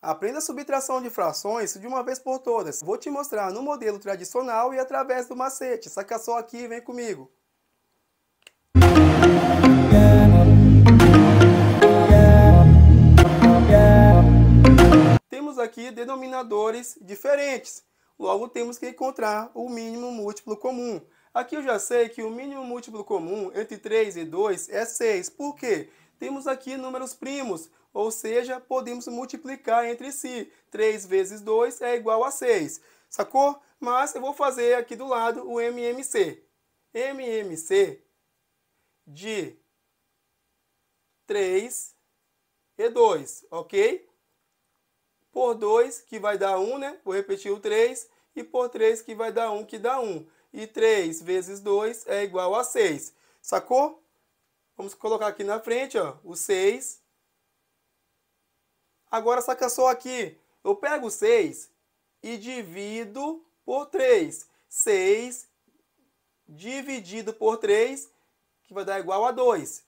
Aprenda a subtração de frações de uma vez por todas. Vou te mostrar no modelo tradicional e através do macete. Saca só aqui e vem comigo. Temos aqui denominadores diferentes. Logo, temos que encontrar o mínimo múltiplo comum. Aqui eu já sei que o mínimo múltiplo comum entre 3 e 2 é 6. Por quê? Temos aqui números primos, ou seja, podemos multiplicar entre si. 3 vezes 2 é igual a 6, sacou? Mas eu vou fazer aqui do lado o MMC. MMC de 3 e 2, ok? Por 2, que vai dar 1, né? Vou repetir o 3. E por 3, que vai dar 1, que dá 1. E 3 vezes 2 é igual a 6. Sacou? Vamos colocar aqui na frente, ó, o 6. Agora saca só aqui. Eu pego 6 e divido por 3. 6 dividido por 3, que vai dar igual a 2.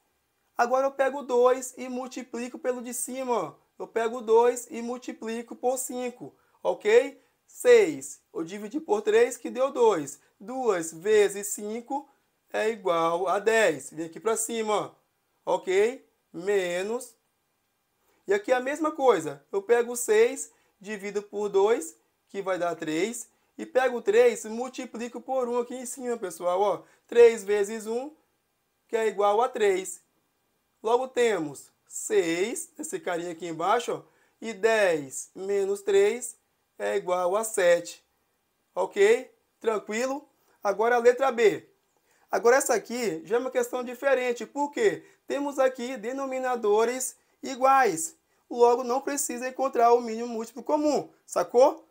Agora eu pego 2 e multiplico pelo de cima. Ó. Eu pego 2 e multiplico por 5, ok? 6. Eu dividi por 3, que deu 2. 2 vezes 5 é igual a 10. Vem aqui para cima, ó. ok? Menos. E aqui é a mesma coisa. Eu pego 6, divido por 2, que vai dar 3. E pego 3, multiplico por 1 aqui em cima, pessoal. Ó. 3 vezes 1, que é igual a 3. Logo temos 6, esse carinha aqui embaixo, ó, e 10 menos 3 é igual a 7. Ok? Tranquilo? Agora a letra B. Agora essa aqui já é uma questão diferente, porque temos aqui denominadores iguais. Logo, não precisa encontrar o mínimo múltiplo comum, sacou?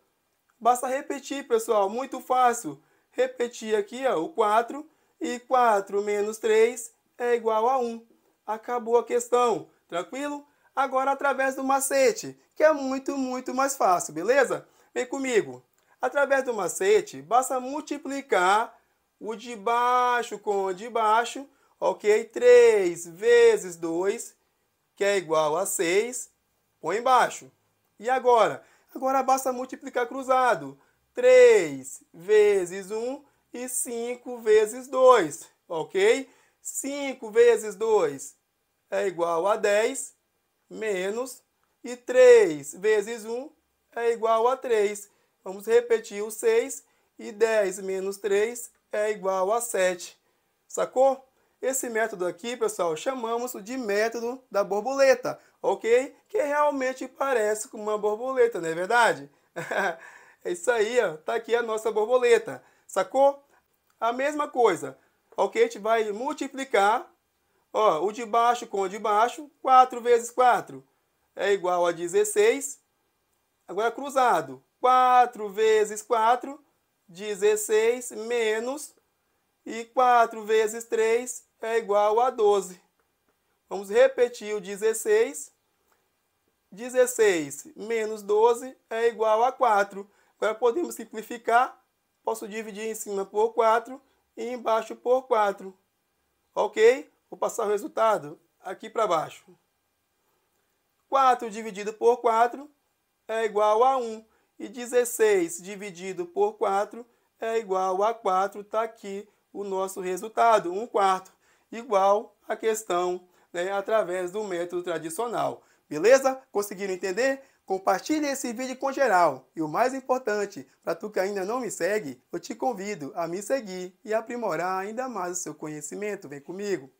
Basta repetir, pessoal, muito fácil. Repetir aqui ó, o 4 e 4 menos 3 é igual a 1. Acabou a questão, tranquilo? Agora através do macete, que é muito, muito mais fácil, beleza? Vem comigo. Através do macete, basta multiplicar o de baixo com o de baixo, ok? 3 vezes 2, que é igual a 6, põe embaixo. E agora? Agora basta multiplicar cruzado. 3 vezes 1 e 5 vezes 2, ok? 5 vezes 2 é igual a 10, menos, e 3 vezes 1 é igual a 3. Vamos repetir o 6 e 10 menos 3 é igual a 7. Sacou? Esse método aqui, pessoal, chamamos de método da borboleta, ok? Que realmente parece com uma borboleta, não é verdade? é isso aí, ó, tá aqui a nossa borboleta, sacou? A mesma coisa, ok? A gente vai multiplicar, ó, o de baixo com o de baixo, 4 vezes 4 é igual a 16, Agora, cruzado. 4 vezes 4, 16 menos. E 4 vezes 3 é igual a 12. Vamos repetir o 16. 16 menos 12 é igual a 4. Agora podemos simplificar. Posso dividir em cima por 4 e embaixo por 4. Ok? Vou passar o resultado aqui para baixo. 4 dividido por 4 é igual a 1. E 16 dividido por 4 é igual a 4. Está aqui o nosso resultado, 1 quarto, igual à questão né, através do método tradicional. Beleza? Conseguiram entender? Compartilhe esse vídeo com geral. E o mais importante, para tu que ainda não me segue, eu te convido a me seguir e aprimorar ainda mais o seu conhecimento. Vem comigo!